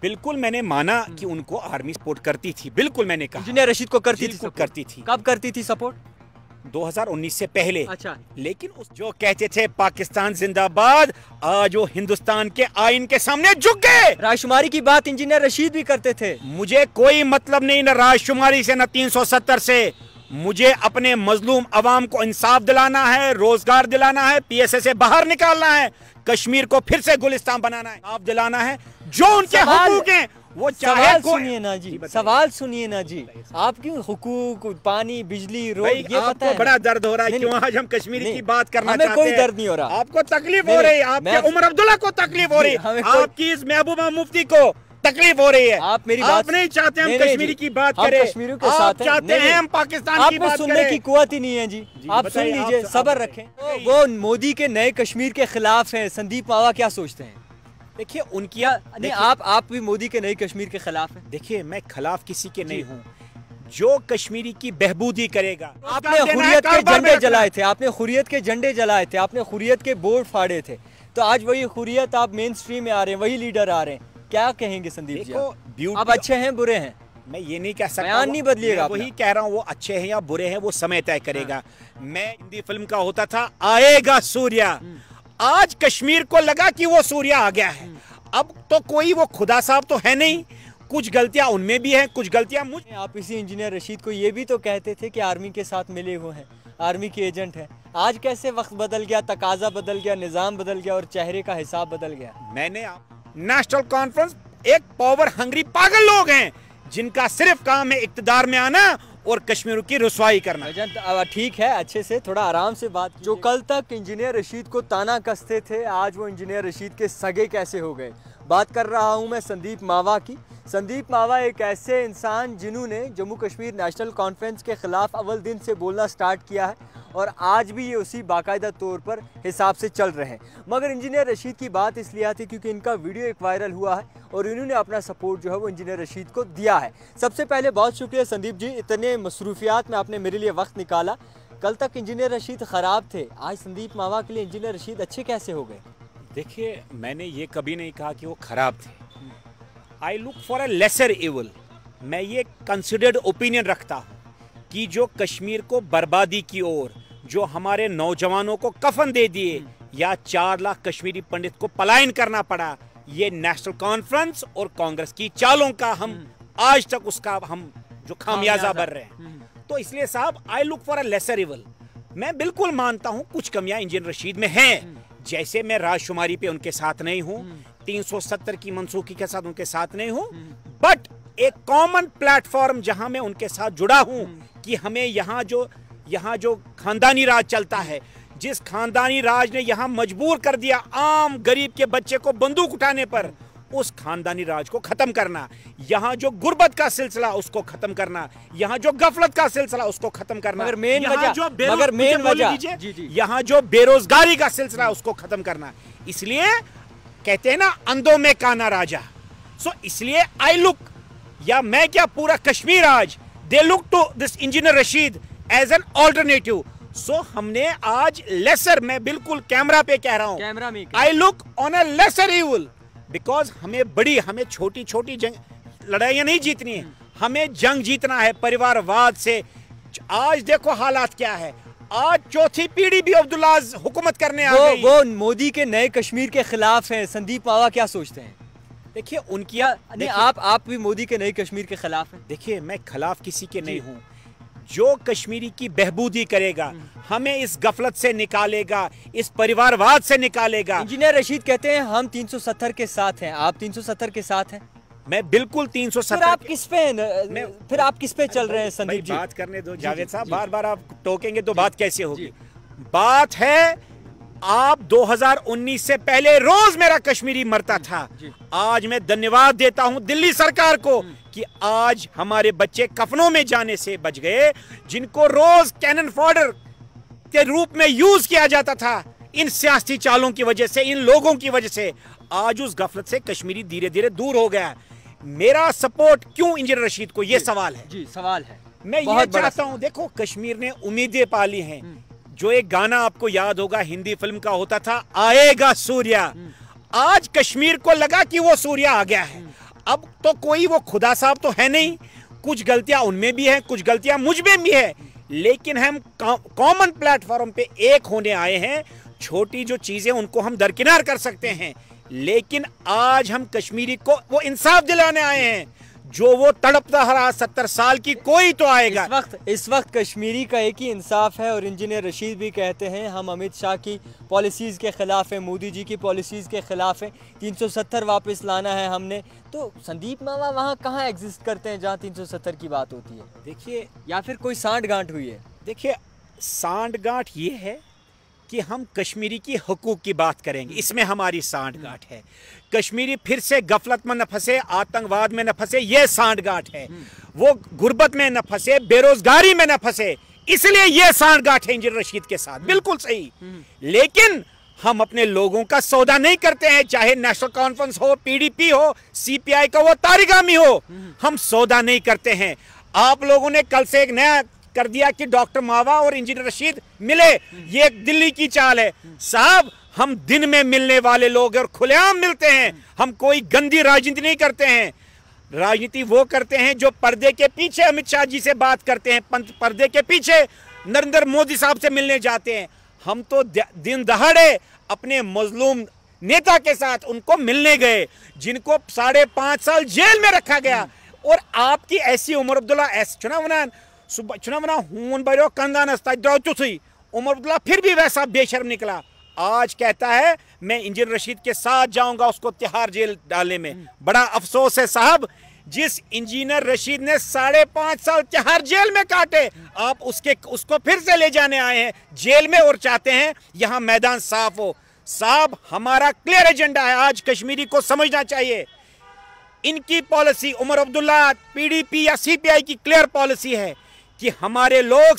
बिल्कुल मैंने माना हम्म। कि उनको आर्मी सपोर्ट करती थी बिल्कुल मैंने कहा इंजीनियर रशीद को करती थी करती थी कब करती थी सपोर्ट 2019 से पहले अच्छा लेकिन उस जो कहते थे पाकिस्तान जिंदाबाद आज वो हिंदुस्तान के आइन के सामने झुक गए राजशुमारी की बात इंजीनियर रशीद भी करते थे मुझे कोई मतलब नहीं न राजशुमारी से सौ 370 से मुझे अपने मजलूम अवाम को इंसाफ दिलाना है रोजगार दिलाना है पीएसए से बाहर निकालना है कश्मीर को फिर से गुलिस्तान बनाना है आप दिलाना है जो उनके हकूक हैं वो चाहे सुनिए ना जी, सवाल सुनिए ना जी आप क्यों पानी बिजली रोड ये आपको है बड़ा दर्द हो रहा है क्यों आज हम कश्मीर की बात करना हमें कोई दर्द नहीं हो रहा आपको तकलीफ हो रही है आपके उमर अब्दुल्ला को तकलीफ हो रही है आपकी इस महबूबा मुफ्ती को तकलीफ हो रही है आप मेरी बात आप नहीं चाहते हम कश्मीरी की बात करें कश्मीरी के साथ चाहते हैं हम पाकिस्तान की बात सुनने की कुत ही नहीं है जी आप सुन लीजिए सबर रखें वो मोदी के नए कश्मीर के खिलाफ है संदीप मावा क्या सोचते हैं देखिए उनकी नहीं आप आप भी मोदी के नए कश्मीर के खिलाफ हैं देखिए मैं खिलाफ किसी के नहीं हूँ जो कश्मीरी की बहबूदी करेगा आपने हुरियत के झंडे जलाए थे आपने हुरियत के झंडे जलाए थे आपने हुरियत के बोर्ड फाड़े थे तो आज वही हुरियत आप मेन स्ट्रीम में आ रहे हैं वही लीडर आ रहे हैं क्या कहेंगे संदीप जी ब्यूटी अब अच्छे हैं बुरे हैं मैं ये नहीं कह सकता नहीं बदलिएगा वही कह रहा हूँ वो अच्छे हैं या बुरे हैं वो समय तय करेगा हाँ। मैं हिंदी फिल्म का होता था आएगा सूर्य हम्म। आज कश्मीर को लगा कि वो सूर्य आ गया है हम्म। अब तो कोई वो खुदा साहब तो है नहीं कुछ गलतियां उनमें भी हैं कुछ गलतियां मुझ आप इसी इंजीनियर रशीद को ये भी तो कहते थे कि आर्मी के साथ मिले हुए हैं आर्मी के एजेंट हैं आज कैसे वक्त बदल गया तकाजा बदल गया निज़ाम बदल गया और चेहरे का हिसाब बदल गया मैंने आप नेशनल कॉन्फ्रेंस एक पावर हंगरी पागल लोग हैं जिनका सिर्फ काम है इकतदार में आना और कश्मीर की रसवाई करना ठीक है अच्छे से थोड़ा आराम से बात जो कल तक इंजीनियर रशीद को ताना कसते थे आज वो इंजीनियर रशीद के सगे कैसे हो गए बात कर रहा हूँ मैं संदीप मावा की संदीप मावा एक ऐसे इंसान जिन्होंने जम्मू कश्मीर नेशनल कॉन्फ्रेंस के ख़िलाफ़ अव्वल दिन से बोलना स्टार्ट किया है और आज भी ये उसी बाकायदा तौर पर हिसाब से चल रहे हैं मगर इंजीनियर रशीद की बात इसलिए आती क्योंकि इनका वीडियो एक वायरल हुआ है और इन्होंने अपना सपोर्ट जो है वो इंजीनियर रशीद को दिया है सबसे पहले बहुत शुक्रिया संदीप जी इतने मसरूफियात में आपने मेरे लिए वक्त निकाला कल तक इंजीनियर रशीद ख़राब थे आज संदीप मावा के लिए इंजीनियर रशीद अच्छे कैसे हो गए देखिए मैंने ये कभी नहीं कहा कि वो ख़राब थे I look for a lesser evil मैं ये कंसिडर्ड ओपिनियन रखता हूँ कि जो कश्मीर को बर्बादी की ओर जो हमारे नौजवानों को कफन दे दिए या चार लाख कश्मीरी पंडित को पलायन करना पड़ा ये नेशनल कॉन्फ्रेंस और कांग्रेस की चालों का हम हम्म। आज तक उसका हम जो खामियाजा भर रहे हैं हम्म। तो इसलिए साहब I look for a lesser evil मैं बिल्कुल मानता हूँ कुछ कमियां इंजीनियर रशीद में हैं हम्म। जैसे मैं राजशुमारी पे उनके साथ नहीं हूँ 370 की मनसूखी के साथ उनके साथ नहीं हूं बट एक कॉमन प्लेटफॉर्म जहां मैं उनके साथ जुड़ा हूं कि हमें यहाँ जो यहाँ जो खानदानी राज चलता है जिस खानदानी राज ने यहां मजबूर कर दिया आम गरीब के बच्चे को बंदूक उठाने पर उस खानदानी राज को ख़त्म करना यहाँ जो गुर्बत का सिलसिला उसको ख़त्म करना यहाँ जो गफलत का सिलसिला उसको ख़त्म करना मगर मेन वजह मगर मेन वजह यहाँ जो बेरोजगारी का सिलसिला उसको ख़त्म करना इसलिए कहते हैं ना अंधों में काना राजा सो इसलिए आई लुक या मैं क्या पूरा कश्मीर आज they look to this engineer Rashid as an alternative so हमने आज लेसर मैं बिल्कुल कैमरा पे कह रहा हूँ कैमरा में I look on a lesser evil because हमें बड़ी हमें छोटी छोटी जंग लड़ाइया नहीं जीतनी है हमें जंग जीतना है परिवारवाद से आज देखो हालात क्या है आज चौथी पीढ़ी भी अब्दुल्ला हुकूमत करने आ गई वो मोदी के नए कश्मीर के खिलाफ हैं संदीप पावा क्या सोचते हैं देखिए उनकी नहीं आप आप भी मोदी के नए कश्मीर के खिलाफ हैं देखिए मैं खिलाफ किसी के नहीं हूँ जो कश्मीरी की बहबूदी करेगा हम्म। हमें इस गफलत से निकालेगा इस परिवारवाद से निकालेगा इंजीनियर रशीद कहते हैं हम 370 के साथ हैं आप 370 के साथ हैं मैं बिल्कुल तीन सौ सत्तर आप किस पे फिर आप किस पे चल रहे हैं संदीप जी बात करने दो जावेद साहब बार बार आप टोकेंगे तो बात कैसे होगी बात है आप 2019 से पहले रोज मेरा कश्मीरी मरता था आज मैं धन्यवाद देता हूं दिल्ली सरकार को हम्म। कि आज हमारे बच्चे कफनों में जाने से बच गए जिनको रोज कैनन फॉर्डर के रूप में यूज किया जाता था इन सियासी चालों की वजह से इन लोगों की वजह से आज उस गफलत से कश्मीरी धीरे धीरे दूर हो गया मेरा सपोर्ट क्यों इंजीनियर रशीद को ये सवाल है जी सवाल है मैं ये चाहता हूँ देखो कश्मीर ने उम्मीदें पाली हैं हम्म। जो एक गाना आपको याद होगा हिंदी फिल्म का होता था आएगा सूर्या हम्म। आज कश्मीर को लगा कि वो सूर्य आ गया है हम्म। अब तो कोई वो खुदा साहब तो है नहीं कुछ गलतियां उनमें भी हैं कुछ गलतियां मुझ में भी है लेकिन हम कॉमन प्लेटफॉर्म पे एक होने आए हैं छोटी जो चीजें उनको हम दरकिनार कर सकते हैं लेकिन आज हम कश्मीरी को वो इंसाफ दिलाने आए हैं जो वो तड़पता हरा सत्तर साल की कोई तो आएगा इस वक्त इस वक्त कश्मीरी का एक ही इंसाफ है और इंजीनियर रशीद भी कहते हैं हम अमित शाह की पॉलिसीज़ के ख़िलाफ़ हैं मोदी जी की पॉलिसीज़ के ख़िलाफ़ हैं 370 वापस लाना है हमने तो संदीप मामा वहाँ कहाँ एग्जिस्ट करते हैं जहाँ 370 की बात होती है देखिए या फिर कोई साठ गांठ हुई है देखिए साठ गांठ ये है कि हम कश्मीरी की हकूक़ की बात करेंगे इसमें हमारी साठ गांठ है कश्मीरी फिर से गफलत में न फंसे आतंकवाद में न फंसे ये साठ गांठ है वो गुर्बत में न फंसे बेरोजगारी में न फंसे इसलिए ये साठ गांठ है इंजीनियर रशीद के साथ बिल्कुल सही लेकिन हम अपने लोगों का सौदा नहीं करते हैं चाहे नेशनल कॉन्फ्रेंस हो पीडीपी हो सीपीआई का वो तारीगामी हो हम सौदा नहीं करते हैं आप लोगों ने कल से एक नया कर दिया कि डॉक्टर मावा और इंजीनियर रशीद मिले ये दिल्ली की चाल है साहब हम दिन में मिलने वाले लोग और खुलेआम मिलते हैं हम कोई गंदी राजनीति नहीं करते हैं राजनीति वो करते हैं जो पर्दे के पीछे अमित शाह जी से बात करते हैं पर्दे के पीछे नरेंद्र मोदी साहब से मिलने जाते हैं हम तो दिन दहाड़े अपने मजलूम नेता के साथ उनको मिलने गए जिनको साढ़े पांच साल जेल में रखा गया और आपकी ऐसी उम्र अब्दुल्ला ऐसे चुनाव सह चुना वनान हून बरियो कंगनस तथा द्रो तुथु उमर अब्दुल्ला फिर भी वैसा बेशर्म निकला आज कहता है मैं इंजन रशीद के साथ जाऊंगा उसको तिहार जेल डालने में हम्म। बड़ा अफसोस है साहब जिस इंजीनियर रशीद ने साढ़े पांच साल तिहार जेल में काटे आप उसके उसको फिर से ले जाने आए हैं जेल में और चाहते हैं यहां मैदान साफ हो साहब हमारा क्लियर एजेंडा है आज कश्मीरी को समझना चाहिए इनकी पॉलिसी उमर अब्दुल्ला पीडीपी या सीपीआई की क्लियर पॉलिसी है कि हमारे लोग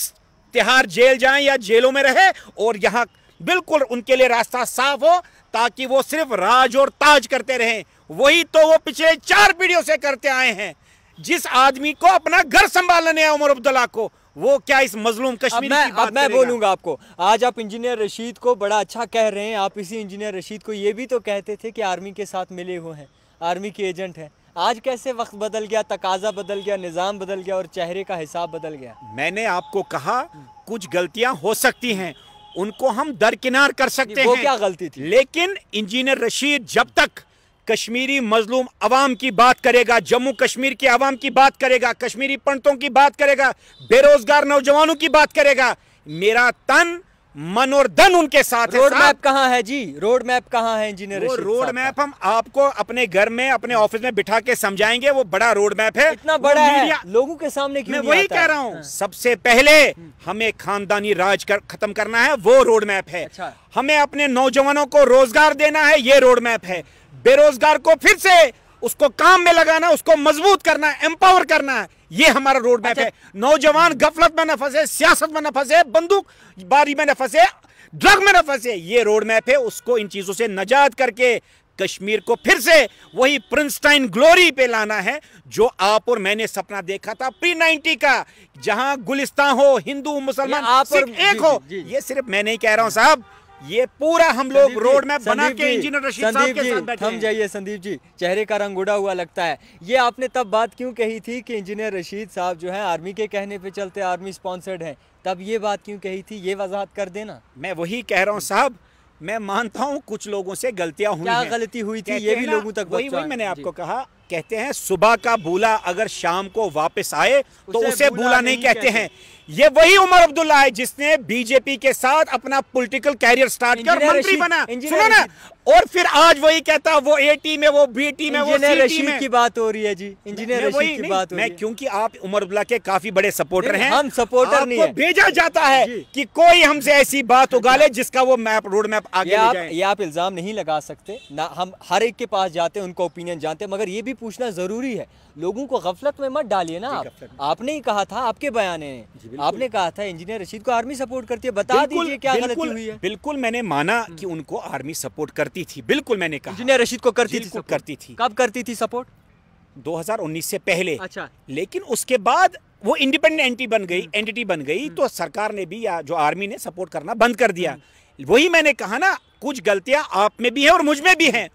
तिहार जेल जाएं या जेलों में रहे और यहाँ बिल्कुल उनके लिए रास्ता साफ हो ताकि वो सिर्फ राज और ताज करते रहें वही तो वो पिछले चार पीढ़ियों से करते आए हैं जिस आदमी को अपना घर संभालने है उमर अब्दुल्ला को वो क्या इस मजलूम कश्मीर मैं, की बात मैं बोलूंगा आपको आज आप इंजीनियर रशीद को बड़ा अच्छा कह रहे हैं आप इसी इंजीनियर रशीद को ये भी तो कहते थे कि आर्मी के साथ मिले हुए हैं आर्मी के एजेंट हैं आज कैसे वक्त बदल गया तकाजा बदल गया निज़ाम बदल गया और चेहरे का हिसाब बदल गया मैंने आपको कहा कुछ गलतियां हो सकती हैं उनको हम दरकिनार कर सकते वो हैं क्या गलती थी लेकिन इंजीनियर रशीद जब तक कश्मीरी मजलूम आवाम की बात करेगा जम्मू कश्मीर के आवाम की बात करेगा कश्मीरी पंडितों की बात करेगा बेरोजगार नौजवानों की बात करेगा मेरा तन मन और धन उनके साथ रोड मैप कहाँ है जी रोड मैप कहाँ है इंजीनियर रोड मैप हम आपको अपने घर में अपने ऑफिस में बिठा के समझाएंगे वो बड़ा रोड मैप है इतना बड़ा है लोगों के सामने मैं वही कह रहा हूँ हाँ। सबसे पहले हमें खानदानी राज कर खत्म करना है वो रोड मैप है अच्छा। हमें अपने नौजवानों को रोजगार देना है ये रोड मैप है बेरोजगार को फिर से उसको काम में लगाना उसको मजबूत करना है एम्पावर करना है ये हमारा रोड मैप अच्छा। है नौजवान गफलत में न फंसे सियासत में न फंसे बंदूक बारी में न फंसे ड्रग में न फंसे ये रोड मैप है उसको इन चीज़ों से नजात करके कश्मीर को फिर से वही प्रिंसटाइन ग्लोरी पे लाना है जो आप और मैंने सपना देखा था प्री नाइनटी का जहां गुलिस्तान हो हिंदू मुसलमान आप और एक जी, हो जी, जी, ये सिर्फ मैं नहीं कह रहा हूं साहब ये पूरा हम लोग रोड मैप बना के इंजीनियर रशीद साहब के साथ बैठे हम जाइए संदीप जी चेहरे का रंग उड़ा हुआ लगता है ये आपने तब बात क्यों कही थी कि इंजीनियर रशीद साहब जो है आर्मी के कहने पे चलते आर्मी स्पॉन्सर्ड हैं तब ये बात क्यों कही थी ये वजाहत कर देना मैं वही कह रहा हूँ साहब मैं मानता हूँ कुछ लोगों से गलतियाँ हुई क्या गलती हुई थी ये भी लोगों तक वही वही मैंने आपको कहा कहते हैं सुबह का भूला अगर शाम को वापस आए तो उसे भूला नहीं कहते हैं ये वही उमर अब्दुल्ला है जिसने बीजेपी के साथ अपना पॉलिटिकल कैरियर स्टार्ट कर मंत्री बना सुनो ना और फिर आज वही कहता वो ए टी में वो बी टी में वो सी में की बात हो रही है जी इंजीनियर की नहीं, बात हो मैं क्योंकि आप उमर अब्दुल्ला के काफी बड़े सपोर्टर हैं हम सपोर्टर नहीं है भेजा जाता है कि कोई हमसे ऐसी बात उगा ले जिसका वो मैप रोड मैप आगे आप ये आप इल्जाम नहीं लगा सकते ना हम हर एक के पास जाते हैं उनका ओपिनियन जानते हैं मगर ये भी पूछना जरूरी है लोगों को गफलत में मत डालिए ना आपने ही कहा था आपके बयान आपने कहा था इंजीनियर रशीद को आर्मी सपोर्ट करती है बता दीजिए क्या गलती हुई है बिल्कुल मैंने माना कि उनको आर्मी सपोर्ट करती थी बिल्कुल मैंने कहा इंजीनियर रशीद को करती थी करती थी कब करती थी सपोर्ट 2019 से पहले अच्छा लेकिन उसके बाद वो इंडिपेंडेंट एंटी बन गई एंटिटी हम्म। बन गई हम्म। तो सरकार ने भी या जो आर्मी ने सपोर्ट करना बंद कर दिया हम्म। वही मैंने कहा ना कुछ गलतियां आप में भी हैं और मुझ में भी हैं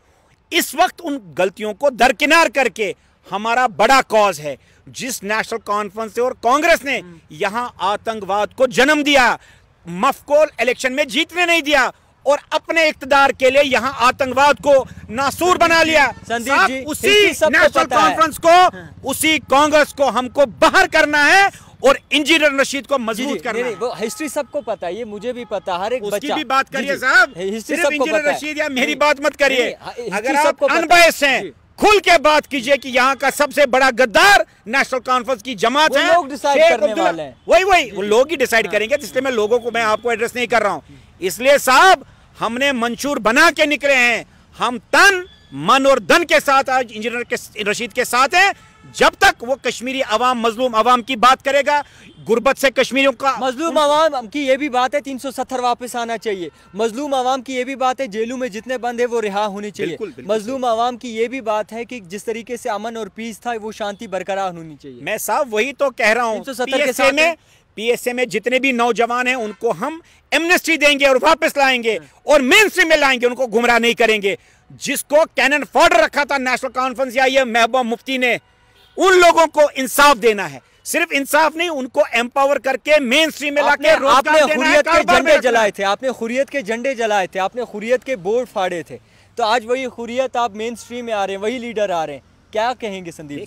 इस वक्त उन गलतियों को दरकिनार करके हमारा बड़ा कॉज है जिस नेशनल कॉन्फ्रेंस से और कांग्रेस ने यहाँ आतंकवाद को जन्म दिया मफकोल इलेक्शन में जीतने नहीं दिया और अपने इकतदार के लिए यहाँ आतंकवाद को नासूर बना लिया संदीप जी उसी नेशनल कॉन्फ्रेंस को हाँ। उसी कांग्रेस को हमको बाहर करना है और इंजीनियर रशीद को मजबूत करना नहीं, वो हिस्ट्री सबको पता है ये मुझे भी पता हर एक उसकी बच्चा, भी बात करिए साहब हिस्ट्री सबको पता रशीद या मेरी बात मत करिए अगर आप अनबायस हैं खुल के बात कीजिए कि यहाँ का सबसे बड़ा गद्दार नेशनल कॉन्फ्रेंस की जमात है लोग करने वाले वही वही वो लोग ही डिसाइड करेंगे इसलिए मैं लोगों को मैं आपको एड्रेस नहीं कर रहा हूँ इसलिए साहब हमने मंशूर बना के निकले हैं हम तन मन और धन के साथ आज इंजीनियर के रशीद के साथ है जब तक वो कश्मीरी आवाम मजलूम आवाम की बात करेगा गुर्बत से कश्मीरियों का मजलूम आवाम की ये भी बात है तीन सौ सत्तर वापस आना चाहिए मजलूम आवाम की ये भी बात है जेलों में जितने बंद है वो रिहा होने चाहिए बिल्कुल, बिल्कुल, मजलूम अवाम की ये भी बात है कि जिस तरीके से अमन और पीस था वो शांति बरकरार होनी चाहिए मैं साहब वही तो कह रहा हूँ पी एस ए में जितने भी नौजवान हैं उनको हम एमनेस्टी देंगे और वापस लाएंगे हाँ। और मेन स्ट्रीम में लाएंगे उनको गुमराह नहीं करेंगे जिसको कैनन फॉर्ड रखा था नेशनल कॉन्फ्रेंस या ये महबूबा मुफ्ती ने उन लोगों को इंसाफ देना है सिर्फ इंसाफ नहीं उनको एम्पावर करके मेन स्ट्रीम में लाके आपने हुरियत के झंडे जलाए थे आपने हुरियत के झंडे जलाए थे आपने हुरियत के बोर्ड फाड़े थे तो आज वही हुरियत आप मेन स्ट्रीम में आ रहे हैं वही लीडर आ रहे हैं क्या कहेंगे संदीप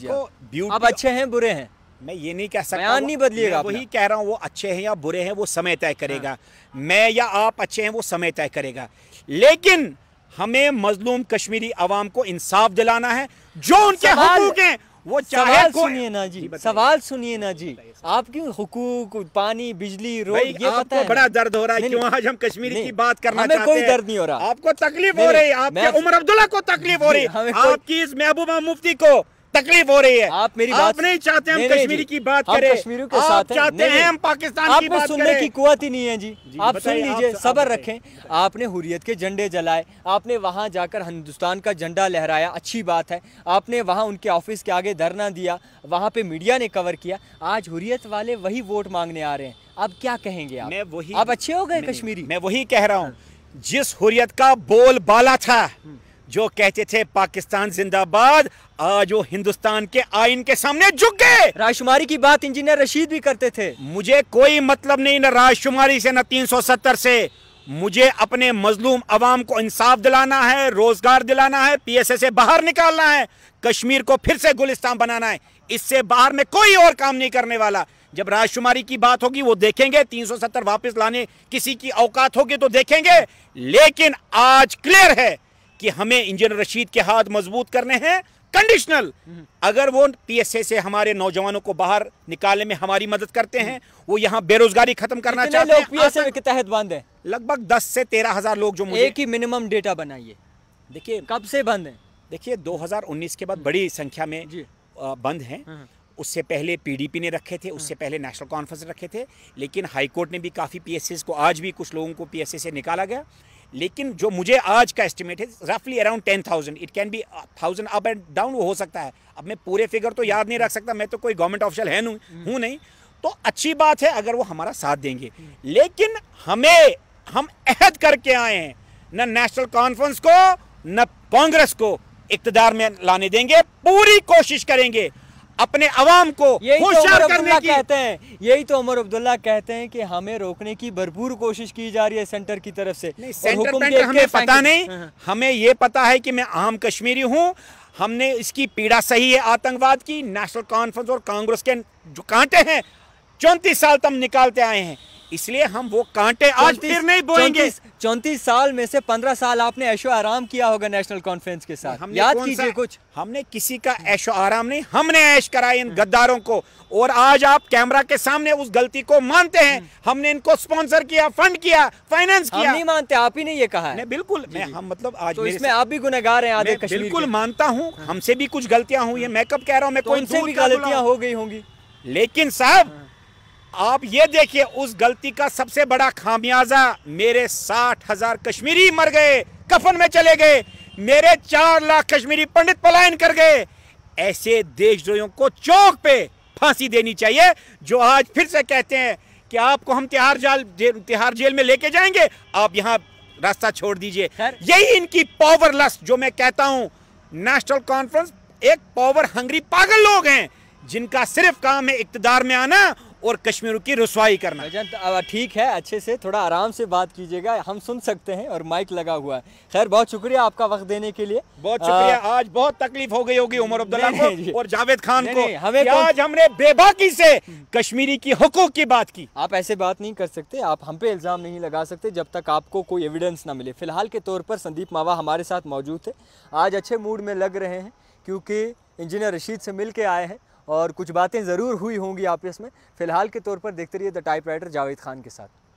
जी आप अच्छे हैं बुरे हैं मैं ये नहीं कह सकता बयान नहीं बदलिएगा वही कह रहा हूँ वो अच्छे हैं या बुरे हैं वो समय तय करेगा हाँ। मैं या आप अच्छे हैं वो समय तय करेगा लेकिन हमें मजलूम कश्मीरी आवाम को इंसाफ दिलाना है जो उनके हकूक हैं वो चाहे सुनिए ना जी, सवाल सुनिए ना जी आप क्यों हुकूक पानी बिजली रोड ये आपको पता है बड़ा दर्द हो रहा है क्यों आज हम कश्मीर की बात करना हैं कोई दर्द नहीं हो रहा आपको तकलीफ हो रही है आपके उमर अब्दुल्ला को तकलीफ हो रही है आपकी इस महबूबा मुफ्ती को तकलीफ हो रही है आप मेरी बात आप नहीं चाहते हम कश्मीरी की बात करें कश्मीरियों के साथ चाहते हैं हम पाकिस्तान की बात सुनने की कुत ही नहीं है जी, आप सुन लीजिए सबर रखें आपने हुरियत के झंडे जलाए आपने वहाँ जाकर हिंदुस्तान का झंडा लहराया अच्छी बात है आपने वहाँ उनके ऑफिस के आगे धरना दिया वहाँ पे मीडिया ने कवर किया आज हुरियत वाले वही वोट मांगने आ रहे हैं अब क्या कहेंगे आप मैं वही आप अच्छे हो गए कश्मीरी मैं वही कह रहा हूँ जिस हुरियत का बोल बाला था हम्म। जो कहते थे पाकिस्तान जिंदाबाद आज वो हिंदुस्तान के आइन के सामने झुक गए राजशुमारी की बात इंजीनियर रशीद भी करते थे मुझे कोई मतलब नहीं ना राजशुमारी से ना 370 से मुझे अपने मजलूम अवाम को इंसाफ दिलाना है रोजगार दिलाना है पीएसए से बाहर निकालना है कश्मीर को फिर से गुलिस्तान बनाना है इससे बाहर में कोई और काम नहीं करने वाला जब राजशुमारी की बात होगी वो देखेंगे 370 वापस लाने किसी की औकात होगी तो देखेंगे लेकिन आज क्लियर है कि हमें इंजन रशीद के हाथ मजबूत करने हैं कंडीशनल अगर वो पीएसए से हमारे नौजवानों को बाहर निकालने में हमारी मदद करते हैं वो यहाँ बेरोजगारी खत्म करना चाहते हैं पीएसए के तहत बंद है लगभग दस से तेरह हजार लोग जो मुझे एक ही मिनिमम डेटा बनाइए देखिए कब से बंद है देखिए 2019 के बाद बड़ी संख्या में बंद है हाँ, हाँ। उससे पहले पीडीपी ने रखे थे उससे हाँ। पहले नेशनल कॉन्फ्रेंस रखे थे लेकिन हाईकोर्ट ने भी काफ़ी पीएसएस को आज भी कुछ लोगों को पीएसए से निकाला गया लेकिन जो मुझे आज का एस्टिमेट है रफली around ten thousand it can be thousand up and down वो हो सकता है अब मैं पूरे फिगर तो याद नहीं रख सकता मैं तो कोई गवर्नमेंट ऑफिशियल है हम्म। हूँ नहीं तो अच्छी बात है अगर वो हमारा साथ देंगे लेकिन हमें हम अहद करके आए हैं न नेशनल कॉन्फ्रेंस को न कांग्रेस को इकतदार में लाने देंगे पूरी कोशिश करेंगे अपने अवाम को तो होशियार करने की कहते हैं यही तो उमर अब्दुल्ला कहते हैं कि हमें रोकने की भरपूर कोशिश की जा रही है सेंटर की तरफ से हमें पता नहीं हाँ, हाँ। हमें ये पता है कि मैं आम कश्मीरी हूँ हमने इसकी पीड़ा सही है आतंकवाद की नेशनल कॉन्फ्रेंस और कांग्रेस के जो कांटे हैं चौंतीस साल तक निकालते आए हैं इसलिए हम वो कांटे आज फिर नहीं बोएंगे चौंतीस साल में से पंद्रह साल आपने ऐशो आराम किया होगा नेशनल कॉन्फ्रेंस के साथ याद कीजिए कुछ हमने किसी का ऐशो आराम नहीं हमने ऐश कराया इन गद्दारों को और आज आप कैमरा के सामने उस गलती को मानते हैं हम्म। हमने इनको स्पॉन्सर किया फंड किया फाइनेंस किया नहीं मानते आप ही ने ये कहा है बिल्कुल मैं हम मतलब आज तो इसमें आप भी गुनागार हैं आधे बिल्कुल मानता हूँ हाँ। हमसे भी कुछ गलतियाँ हुई है हाँ। मैं कब कह रहा हूँ मैं तो कोई गलतियां गलतियाँ हो गई होंगी लेकिन साहब हाँ। आप ये देखिए उस गलती का सबसे बड़ा खामियाजा मेरे साठ हजार कश्मीरी मर गए कफन में चले गए मेरे चार लाख कश्मीरी पंडित पलायन कर गए ऐसे देशद्रोहियों को चौक पे फांसी देनी चाहिए जो आज फिर से कहते हैं कि आपको हम तिहाड़ जाल तिहाड़ जेल में लेके जाएंगे आप यहाँ रास्ता छोड़ दीजिए यही इनकी पावरलेस जो मैं कहता हूँ नेशनल कॉन्फ्रेंस एक पावर हंग्री पागल लोग हैं जिनका सिर्फ काम है इकतदार में आना और कश्मीरों की रसवाई करना ठीक है अच्छे से थोड़ा आराम से बात कीजिएगा हम सुन सकते हैं और माइक लगा हुआ है खैर बहुत शुक्रिया आपका वक्त देने के लिए बहुत शुक्रिया आ... आज बहुत तकलीफ हो गई होगी उमर अब्दुल्ला को और जावेद खान को हमें तो- आज हमने बेबाकी से कश्मीरी की हकूक की बात की आप ऐसे बात नहीं कर सकते आप हम पे इल्ज़ाम नहीं लगा सकते जब तक आपको कोई एविडेंस ना मिले फिलहाल के तौर पर संदीप मावा हमारे साथ मौजूद थे आज अच्छे मूड में लग रहे हैं क्योंकि इंजीनियर रशीद से मिल के आए हैं और कुछ बातें ज़रूर हुई होंगी आपस में फ़िलहाल के तौर पर देखते रहिए the typewriter Javed Khan के साथ